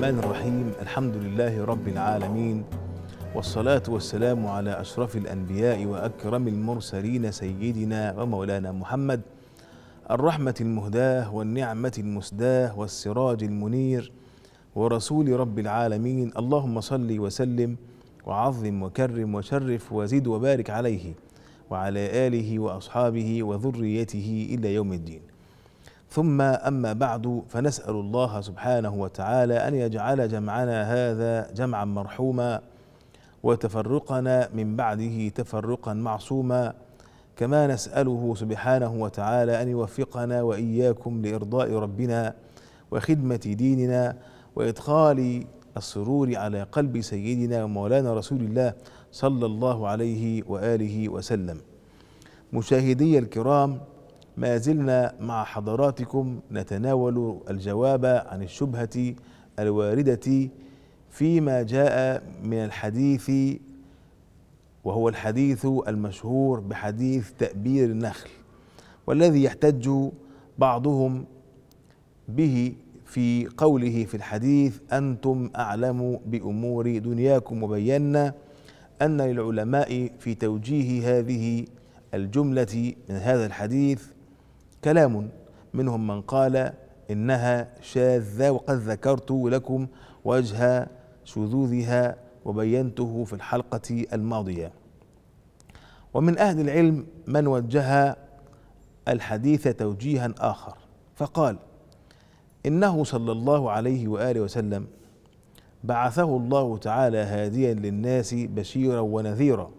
الرحمن الرحيم الحمد لله رب العالمين والصلاة والسلام على أشرف الأنبياء وأكرم المرسلين سيدنا ومولانا محمد الرحمة المهداة والنعمة المسداة والسراج المنير ورسول رب العالمين اللهم صل وسلم وعظم وكرم وشرف وزد وبارك عليه وعلى آله وأصحابه وذريته إلى يوم الدين ثم أما بعد فنسأل الله سبحانه وتعالى أن يجعل جمعنا هذا جمعا مرحوما وتفرقنا من بعده تفرقا معصوما كما نسأله سبحانه وتعالى أن يوفقنا وإياكم لإرضاء ربنا وخدمة ديننا وإدخال السرور على قلب سيدنا ومولانا رسول الله صلى الله عليه وآله وسلم مشاهدي الكرام ما زلنا مع حضراتكم نتناول الجواب عن الشبهة الواردة فيما جاء من الحديث وهو الحديث المشهور بحديث تأبير النخل والذي يحتج بعضهم به في قوله في الحديث أنتم أعلم بأمور دنياكم وبينا أن للعلماء في توجيه هذه الجملة من هذا الحديث كلام منهم من قال إنها شاذة وقد ذكرت لكم وجه شذوذها وبينته في الحلقة الماضية ومن أهل العلم من وجه الحديث توجيها آخر فقال إنه صلى الله عليه وآله وسلم بعثه الله تعالى هاديا للناس بشيرا ونذيرا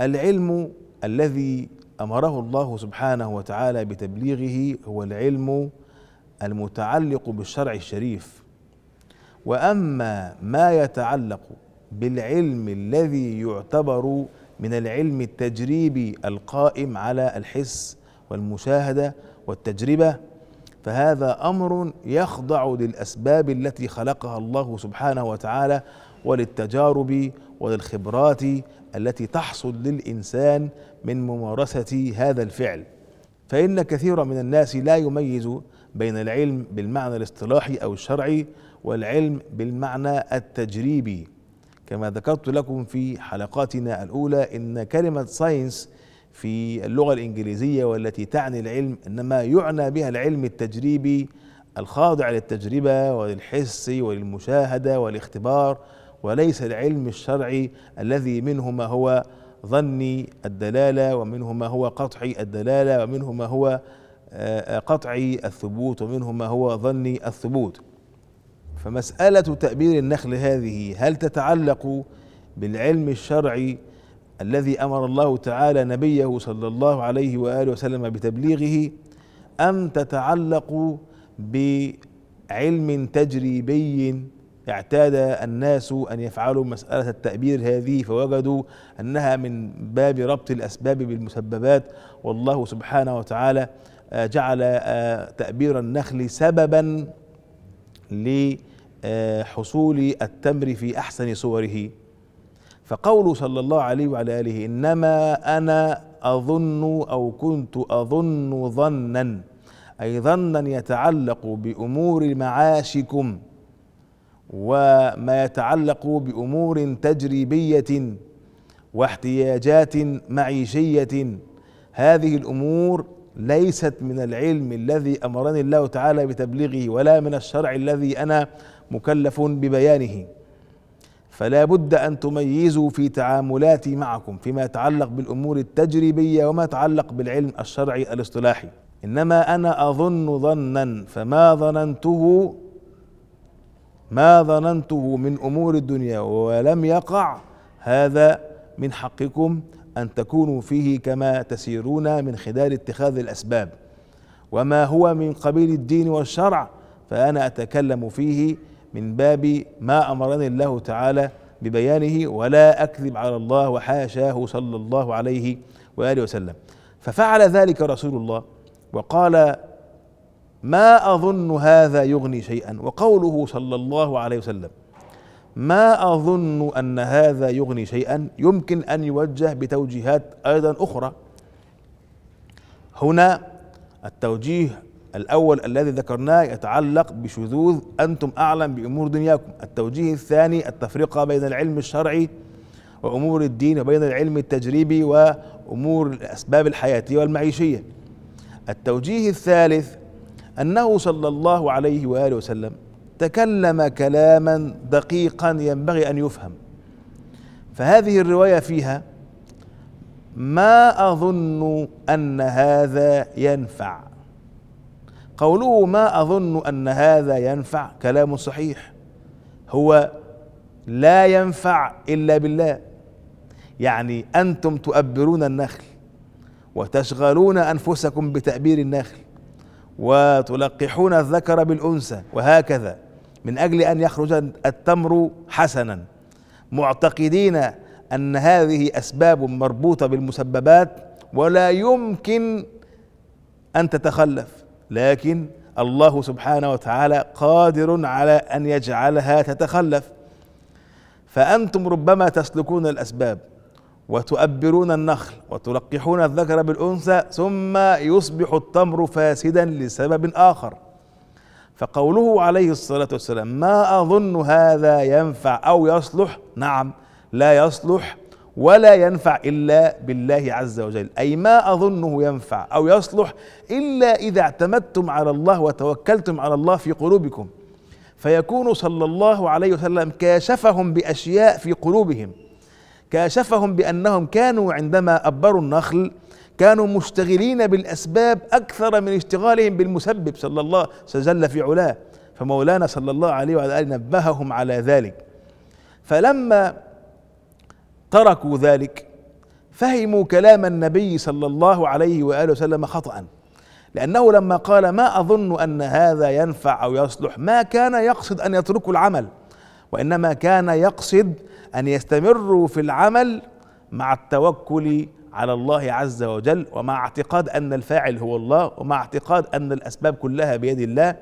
العلم الذي امره الله سبحانه وتعالى بتبليغه هو العلم المتعلق بالشرع الشريف واما ما يتعلق بالعلم الذي يعتبر من العلم التجريبي القائم على الحس والمشاهده والتجربه فهذا امر يخضع للاسباب التي خلقها الله سبحانه وتعالى وللتجارب وللخبرات التي تحصل للانسان من ممارسه هذا الفعل فان كثيرا من الناس لا يميز بين العلم بالمعنى الاصطلاحي او الشرعي والعلم بالمعنى التجريبي كما ذكرت لكم في حلقاتنا الاولى ان كلمه ساينس في اللغه الانجليزيه والتي تعني العلم انما يعنى بها العلم التجريبي الخاضع للتجربه وللحس وللمشاهده والاختبار وليس العلم الشرعي الذي منه ما هو ظني الدلالة ومنه ما هو قطعي الدلالة ومنه ما هو آه، قطعي الثبوت ومنه ما هو ظني الثبوت فمسألة تأبير النخل هذه هل تتعلق بالعلم الشرعي الذي أمر الله تعالى نبيه صلى الله عليه وآله وسلم بتبليغه أم تتعلق بعلم تجريبي اعتاد الناس أن يفعلوا مسألة التأبير هذه فوجدوا أنها من باب ربط الأسباب بالمسببات والله سبحانه وتعالى آه، جعل آه، تأبير النخل سببا لحصول التمر في أحسن صوره فقوله صلى الله عليه وعلى آله إنما أنا أظن أو كنت أظن ظنا أي ظنا يتعلق بأمور معاشكم وما يتعلق بامور تجريبيه واحتياجات معيشيه هذه الامور ليست من العلم الذي امرني الله تعالى بتبليغه ولا من الشرع الذي انا مكلف ببيانه فلا بد ان تميزوا في تعاملاتي معكم فيما يتعلق بالامور التجريبيه وما يتعلق بالعلم الشرعي الاصطلاحي انما انا اظن ظنا فما ظننته ما ظننته من امور الدنيا ولم يقع هذا من حقكم ان تكونوا فيه كما تسيرون من خلال اتخاذ الاسباب وما هو من قبيل الدين والشرع فانا اتكلم فيه من باب ما امرني الله تعالى ببيانه ولا اكذب على الله وحاشاه صلى الله عليه واله وسلم ففعل ذلك رسول الله وقال ما اظن هذا يغني شيئا وقوله صلى الله عليه وسلم ما اظن ان هذا يغني شيئا يمكن ان يوجه بتوجيهات ايضا اخرى هنا التوجيه الاول الذي ذكرناه يتعلق بشذوذ انتم اعلم بامور دنياكم التوجيه الثاني التفرقه بين العلم الشرعي وامور الدين وبين العلم التجريبي وامور الاسباب الحياتيه والمعيشيه التوجيه الثالث أنه صلى الله عليه وآله وسلم تكلم كلاما دقيقا ينبغي أن يفهم فهذه الرواية فيها ما أظن أن هذا ينفع قوله ما أظن أن هذا ينفع كلام صحيح هو لا ينفع إلا بالله يعني أنتم تؤبرون النخل وتشغلون أنفسكم بتأبير النخل وتلقحون الذكر بالأنثى وهكذا من أجل أن يخرج التمر حسنا معتقدين أن هذه أسباب مربوطة بالمسببات ولا يمكن أن تتخلف لكن الله سبحانه وتعالى قادر على أن يجعلها تتخلف فأنتم ربما تسلكون الأسباب وتؤبرون النخل وتلقحون الذكر بالانثى ثم يصبح التمر فاسدا لسبب اخر فقوله عليه الصلاه والسلام ما اظن هذا ينفع او يصلح نعم لا يصلح ولا ينفع الا بالله عز وجل اي ما اظنه ينفع او يصلح الا اذا اعتمدتم على الله وتوكلتم على الله في قلوبكم فيكون صلى الله عليه وسلم كاشفهم باشياء في قلوبهم كاشفهم بأنهم كانوا عندما أبروا النخل كانوا مشتغلين بالأسباب أكثر من اشتغالهم بالمسبب صلى الله جل في علاه فمولانا صلى الله عليه وعلى آله نبههم على ذلك فلما تركوا ذلك فهموا كلام النبي صلى الله عليه وآله وسلم خطأ لأنه لما قال ما أظن أن هذا ينفع أو يصلح ما كان يقصد أن يتركوا العمل وإنما كان يقصد ان يستمروا في العمل مع التوكل على الله عز وجل ومع اعتقاد ان الفاعل هو الله ومع اعتقاد ان الاسباب كلها بيد الله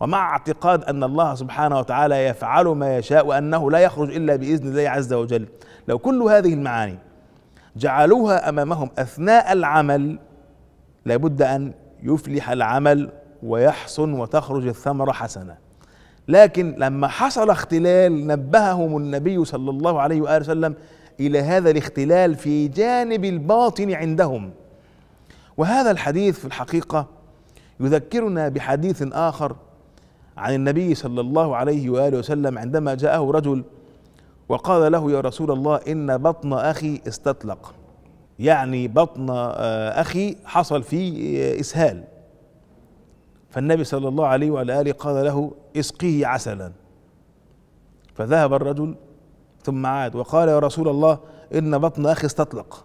ومع اعتقاد ان الله سبحانه وتعالى يفعل ما يشاء وانه لا يخرج الا باذن الله عز وجل لو كل هذه المعاني جعلوها امامهم اثناء العمل لابد ان يفلح العمل ويحسن وتخرج الثمره حسنه لكن لما حصل اختلال نبههم النبي صلى الله عليه واله وسلم الى هذا الاختلال في جانب الباطن عندهم وهذا الحديث في الحقيقه يذكرنا بحديث اخر عن النبي صلى الله عليه واله وسلم عندما جاءه رجل وقال له يا رسول الله ان بطن اخي استطلق يعني بطن آه، اخي حصل فيه آه، اسهال فالنبي صلى الله عليه وعلى آله قال له اسقيه عسلا فذهب الرجل ثم عاد وقال يا رسول الله إن بطن أخي استطلق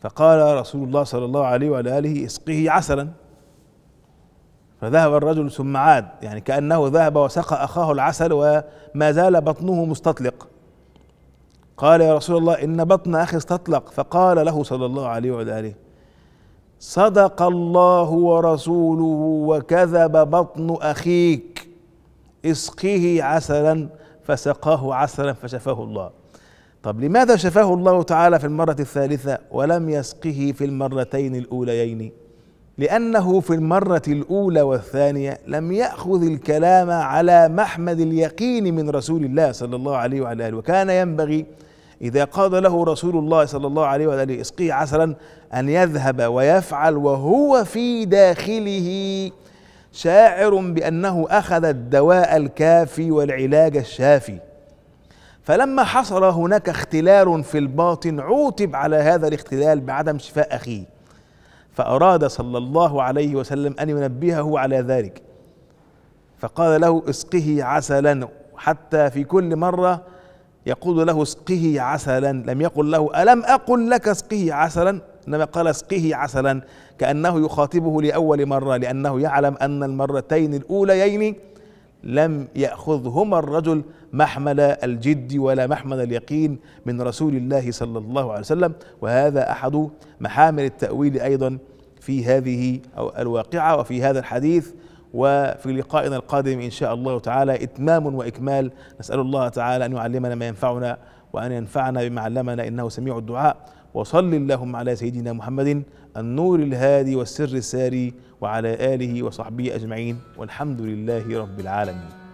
فقال رسول الله صلى الله عليه وعلى آله اسقيه عسلا فذهب الرجل ثم عاد يعني كأنه ذهب وسقى أخاه العسل وما زال بطنه مستطلق قال يا رسول الله إن بطن أخي استطلق فقال له صلى الله عليه وعلى آله صدق الله ورسوله وكذب بطن اخيك اسقه عسلا فسقاه عسلا فشفاه الله طب لماذا شفاه الله تعالى في المره الثالثه ولم يسقه في المرتين الاوليين لانه في المره الاولى والثانيه لم ياخذ الكلام على محمد اليقين من رسول الله صلى الله عليه وعلى اله وكان ينبغي إذا قال له رسول الله صلى الله عليه وآله اسقيه عسلا أن يذهب ويفعل وهو في داخله شاعر بأنه أخذ الدواء الكافي والعلاج الشافي فلما حصل هناك اختلال في الباطن عوتب على هذا الاختلال بعدم شفاء أخيه فأراد صلى الله عليه وسلم أن ينبهه على ذلك فقال له اسقه عسلا حتى في كل مرة يقول له اسقه عسلا لم يقل له ألم أقل لك اسقه عسلا إنما قال اسقه عسلا كأنه يخاطبه لأول مرة لأنه يعلم أن المرتين الأوليين لم ياخذهما الرجل محمل الجد ولا محمل اليقين من رسول الله صلى الله عليه وسلم وهذا احد محامل التاويل ايضا في هذه الواقعه وفي هذا الحديث وفي لقائنا القادم إن شاء الله تعالى إتمام وإكمال نسأل الله تعالى أن يعلمنا ما ينفعنا وأن ينفعنا بما علمنا إنه سميع الدعاء وصل اللهم على سيدنا محمد النور الهادي والسر الساري وعلى آله وصحبه أجمعين والحمد لله رب العالمين